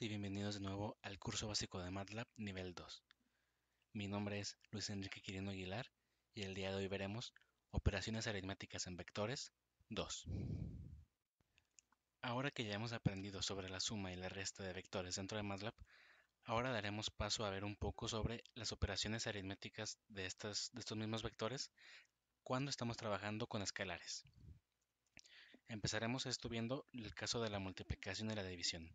y bienvenidos de nuevo al curso básico de MATLAB nivel 2. Mi nombre es Luis Enrique Quirino Aguilar y el día de hoy veremos operaciones aritméticas en vectores 2. Ahora que ya hemos aprendido sobre la suma y la resta de vectores dentro de MATLAB, ahora daremos paso a ver un poco sobre las operaciones aritméticas de, de estos mismos vectores cuando estamos trabajando con escalares. Empezaremos estudiando el caso de la multiplicación y la división,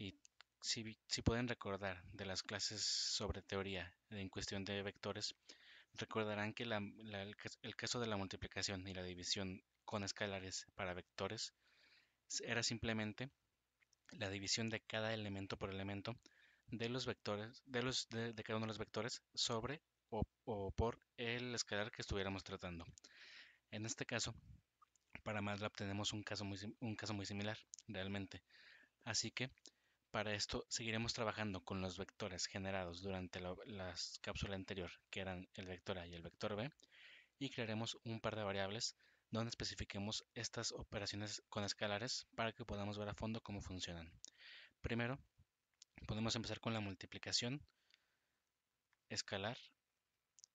y si, pueden recordar de las clases sobre teoría en cuestión de vectores, recordarán que el, caso de la multiplicación y la división con escalares para vectores era simplemente la división de cada elemento por elemento de los vectores, de, los, cada uno de los vectores sobre o, por el escalar que estuviéramos tratando. En este caso, para MATLAB tenemos un caso muy, un caso muy similar, realmente. Así que para esto seguiremos trabajando con los vectores generados durante la, cápsula anterior, que eran el vector A y el vector B, y crearemos un par de variables donde especifiquemos estas operaciones con escalares para que podamos ver a fondo cómo funcionan. Primero, podemos empezar con la multiplicación escalar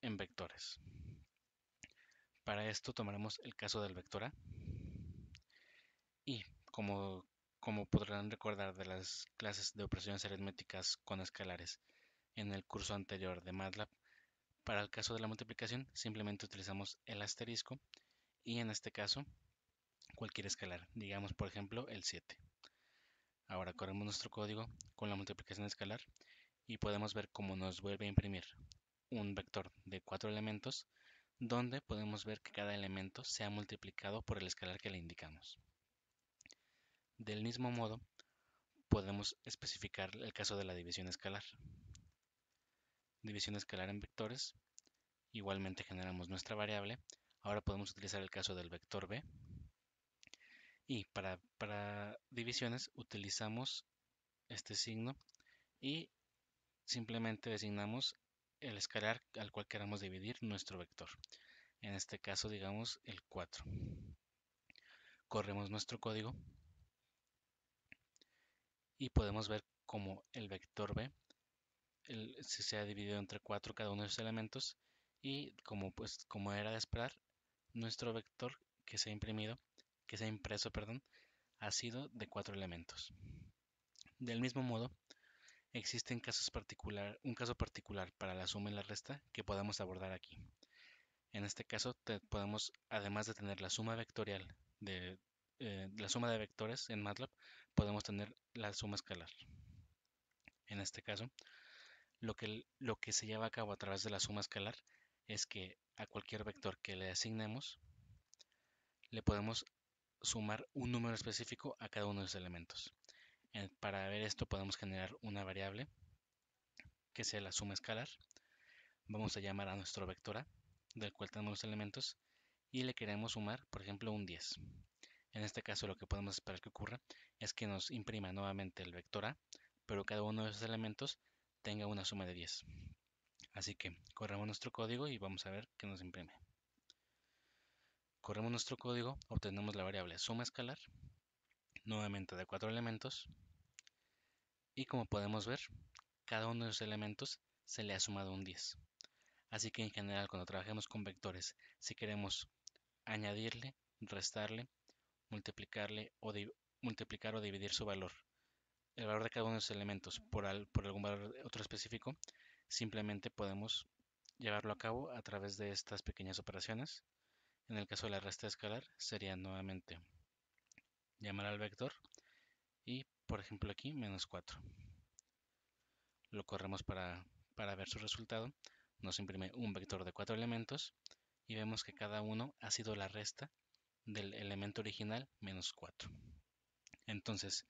en vectores. Para esto tomaremos el caso del vector A y como como podrán recordar de las clases de operaciones aritméticas con escalares en el curso anterior de MATLAB, para el caso de la multiplicación simplemente utilizamos el asterisco y en este caso cualquier escalar, digamos por ejemplo el 7. Ahora corremos nuestro código con la multiplicación escalar y podemos ver cómo nos vuelve a imprimir un vector de cuatro elementos donde podemos ver que cada elemento se ha multiplicado por el escalar que le indicamos. Del mismo modo, podemos especificar el caso de la división escalar. División escalar en vectores, igualmente generamos nuestra variable. Ahora podemos utilizar el caso del vector B. Y para, divisiones utilizamos este signo y simplemente designamos el escalar al cual queramos dividir nuestro vector. En este caso, digamos, el 4. Corremos nuestro código y podemos ver como el vector B se ha dividido entre cuatro cada uno de los elementos y como, pues, como era de esperar, nuestro vector que se ha imprimido, que se ha impreso, perdón, ha sido de cuatro elementos. Del mismo modo, existe casos particular, un caso particular para la suma y la resta que podemos abordar aquí. En este caso, podemos, además de tener la suma vectorial de eh, la suma de vectores en MATLAB, podemos tener la suma escalar. En este caso, lo que, lo que se lleva a cabo a través de la suma escalar es que a cualquier vector que le asignemos, le podemos sumar un número específico a cada uno de los elementos. Para ver esto podemos generar una variable que sea la suma escalar. Vamos a llamar a nuestro vector A, del cual tenemos los elementos, y le queremos sumar, por ejemplo, un 10. En este caso lo que podemos esperar que ocurra es que nos imprima nuevamente el vector A, pero cada uno de esos elementos tenga una suma de 10. Así que corremos nuestro código y vamos a ver qué nos imprime. Corremos nuestro código, obtenemos la variable suma escalar, nuevamente de cuatro elementos, y como podemos ver, cada uno de los elementos se le ha sumado un 10. Así que en general cuando trabajemos con vectores, si queremos añadirle, restarle multiplicarle o multiplicar o dividir su valor, el valor de cada uno de los elementos por, al, por algún valor otro específico, simplemente podemos llevarlo a cabo a través de estas pequeñas operaciones. En el caso de la resta escalar sería nuevamente llamar al vector y por ejemplo aquí menos 4. Lo corremos para, para ver su resultado. Nos imprime un vector de cuatro elementos y vemos que cada uno ha sido la resta del elemento original menos 4. Entonces,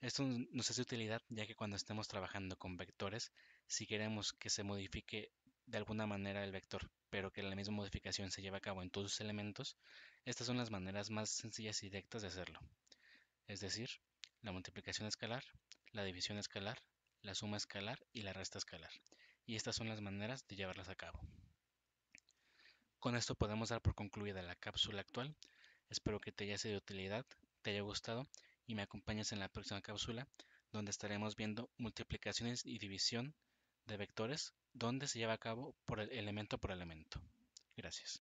esto nos hace utilidad ya que cuando estemos trabajando con vectores, si queremos que se modifique de alguna manera el vector, pero que la misma modificación se lleve a cabo en todos sus elementos, estas son las maneras más sencillas y directas de hacerlo. Es decir, la multiplicación escalar, la división escalar, la suma escalar y la resta escalar. Y estas son las maneras de llevarlas a cabo. Con esto podemos dar por concluida la cápsula actual. Espero que te haya sido de utilidad, te haya gustado y me acompañes en la próxima cápsula donde estaremos viendo multiplicaciones y división de vectores donde se lleva a cabo por el elemento por elemento. Gracias.